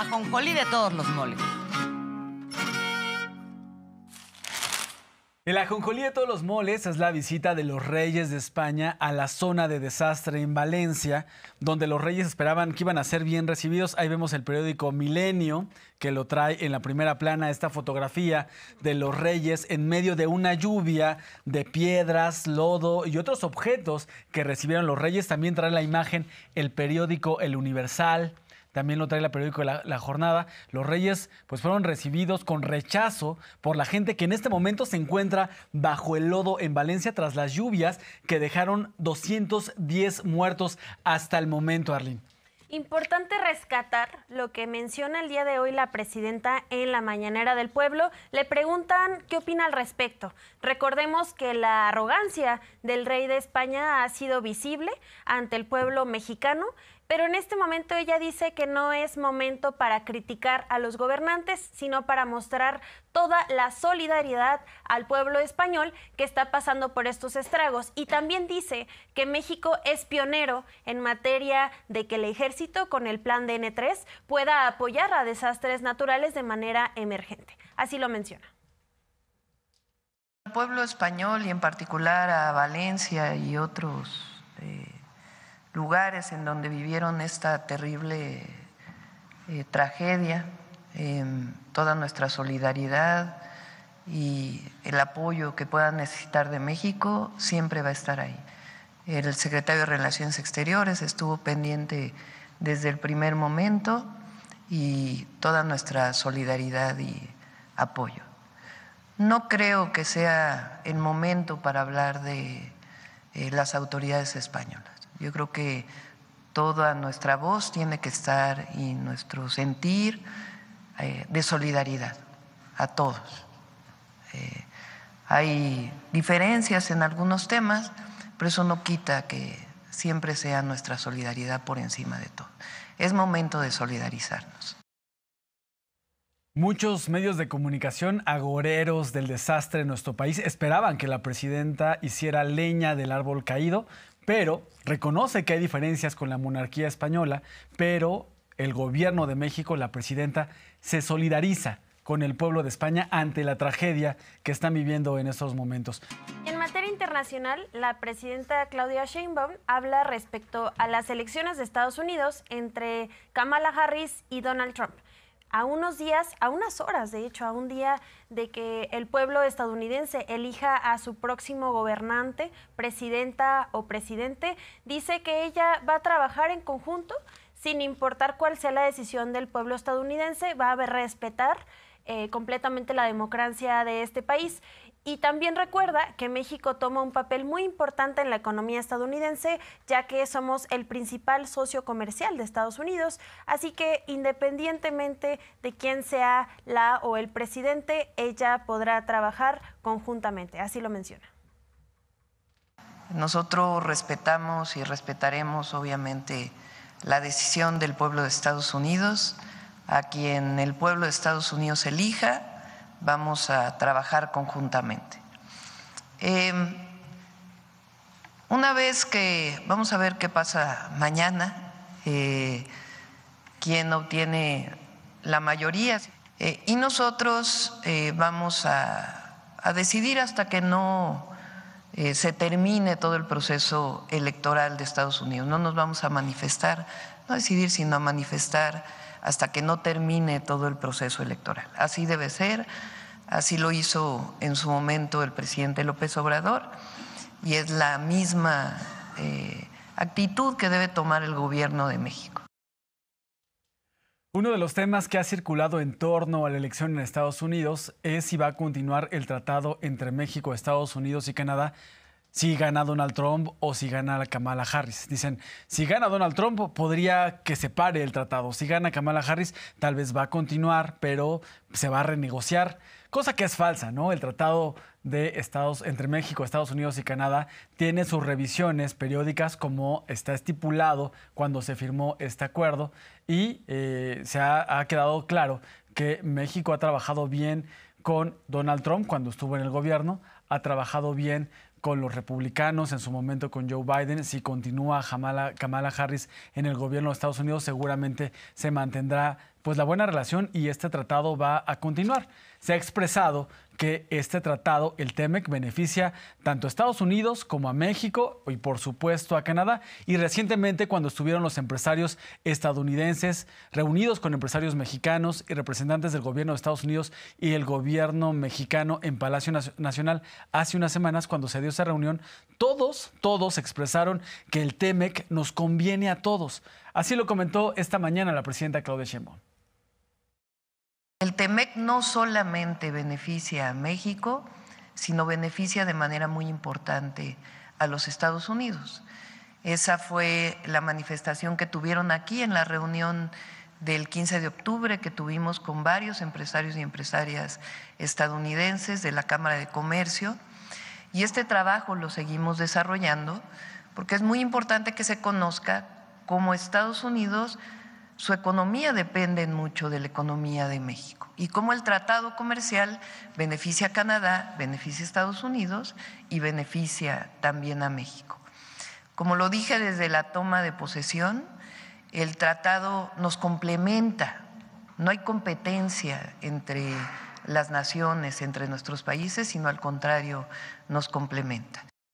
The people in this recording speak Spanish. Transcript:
ajonjolí de todos los moles. El ajonjolí de todos los moles es la visita de los reyes de España a la zona de desastre en Valencia, donde los reyes esperaban que iban a ser bien recibidos. Ahí vemos el periódico Milenio, que lo trae en la primera plana, esta fotografía de los reyes en medio de una lluvia de piedras, lodo y otros objetos que recibieron los reyes. También trae la imagen el periódico El Universal también lo trae la periódico la, la, Jornada, los reyes pues fueron recibidos con rechazo por la gente que en este momento se encuentra bajo el lodo en Valencia tras las lluvias que dejaron 210 muertos hasta el momento, Arlene. Importante rescatar lo que menciona el día de hoy la presidenta en la mañanera del pueblo. Le preguntan qué opina al respecto. Recordemos que la arrogancia del rey de España ha sido visible ante el pueblo mexicano pero en este momento ella dice que no es momento para criticar a los gobernantes, sino para mostrar toda la solidaridad al pueblo español que está pasando por estos estragos. Y también dice que México es pionero en materia de que el ejército con el plan de n 3 pueda apoyar a desastres naturales de manera emergente. Así lo menciona. Al pueblo español y en particular a Valencia y otros... Eh, lugares en donde vivieron esta terrible eh, tragedia, em, toda nuestra solidaridad y el apoyo que puedan necesitar de México siempre va a estar ahí. El secretario de Relaciones Exteriores estuvo pendiente desde el primer momento y toda nuestra solidaridad y apoyo. No creo que sea el momento para hablar de eh, las autoridades españolas. Yo creo que toda nuestra voz tiene que estar y nuestro sentir eh, de solidaridad a todos. Eh, hay diferencias en algunos temas, pero eso no quita que siempre sea nuestra solidaridad por encima de todo. Es momento de solidarizarnos. Muchos medios de comunicación agoreros del desastre en nuestro país esperaban que la presidenta hiciera leña del árbol caído pero reconoce que hay diferencias con la monarquía española, pero el gobierno de México, la presidenta, se solidariza con el pueblo de España ante la tragedia que están viviendo en estos momentos. En materia internacional, la presidenta Claudia Sheinbaum habla respecto a las elecciones de Estados Unidos entre Kamala Harris y Donald Trump a unos días, a unas horas, de hecho, a un día de que el pueblo estadounidense elija a su próximo gobernante, presidenta o presidente, dice que ella va a trabajar en conjunto, sin importar cuál sea la decisión del pueblo estadounidense, va a respetar eh, completamente la democracia de este país. Y también recuerda que México toma un papel muy importante en la economía estadounidense, ya que somos el principal socio comercial de Estados Unidos, así que independientemente de quién sea la o el presidente, ella podrá trabajar conjuntamente, así lo menciona. Nosotros respetamos y respetaremos obviamente la decisión del pueblo de Estados Unidos a quien el pueblo de Estados Unidos elija, vamos a trabajar conjuntamente. Em, una vez que, vamos a ver qué pasa mañana, eh, quién obtiene la mayoría, eh, y nosotros eh, vamos a, decidir hasta que no se termine todo el proceso electoral de Estados Unidos. No nos vamos a manifestar no decidir, sino a manifestar hasta que no termine todo el proceso electoral. Así debe ser, así lo hizo en su momento el presidente López Obrador y es la misma eh, actitud que debe tomar el gobierno de México. Uno de los temas que ha circulado en torno a la elección en Estados Unidos es si va a continuar el tratado entre México, Estados Unidos y Canadá si gana Donald Trump o si gana Kamala Harris. Dicen, si gana Donald Trump podría que se pare el tratado. Si gana Kamala Harris tal vez va a continuar, pero se va a renegociar. Cosa que es falsa, ¿no? El tratado de Estados entre México, Estados Unidos y Canadá tiene sus revisiones periódicas como está estipulado cuando se firmó este acuerdo y eh, se ha, ha quedado claro que México ha trabajado bien con Donald Trump cuando estuvo en el gobierno, ha trabajado bien con los republicanos, en su momento con Joe Biden. Si continúa Kamala, Harris en el gobierno de Estados Unidos, seguramente se mantendrá pues la buena relación y este tratado va a continuar. Se ha expresado que este tratado, el TEMEC, beneficia tanto a Estados Unidos como a México y por supuesto a Canadá. Y recientemente cuando estuvieron los empresarios estadounidenses reunidos con empresarios mexicanos y representantes del gobierno de Estados Unidos y el gobierno mexicano en Palacio Nacional hace unas semanas cuando se dio esa reunión, todos, todos expresaron que el TEMEC nos conviene a todos. Así lo comentó esta mañana la presidenta Claudia Sheinbaum. El TEMEC no solamente beneficia a México, sino beneficia de manera muy importante a los Estados Unidos. Esa fue la manifestación que tuvieron aquí en la reunión del 15 de octubre que tuvimos con varios empresarios y empresarias estadounidenses de la Cámara de Comercio. Y este trabajo lo seguimos desarrollando porque es muy importante que se conozca cómo Estados Unidos su economía depende mucho de la economía de México y como el tratado comercial beneficia a Canadá, beneficia a Estados Unidos y beneficia también a México. Como lo dije desde la toma de posesión, el tratado nos complementa, no hay competencia entre las naciones, entre nuestros países, sino al contrario, nos complementa.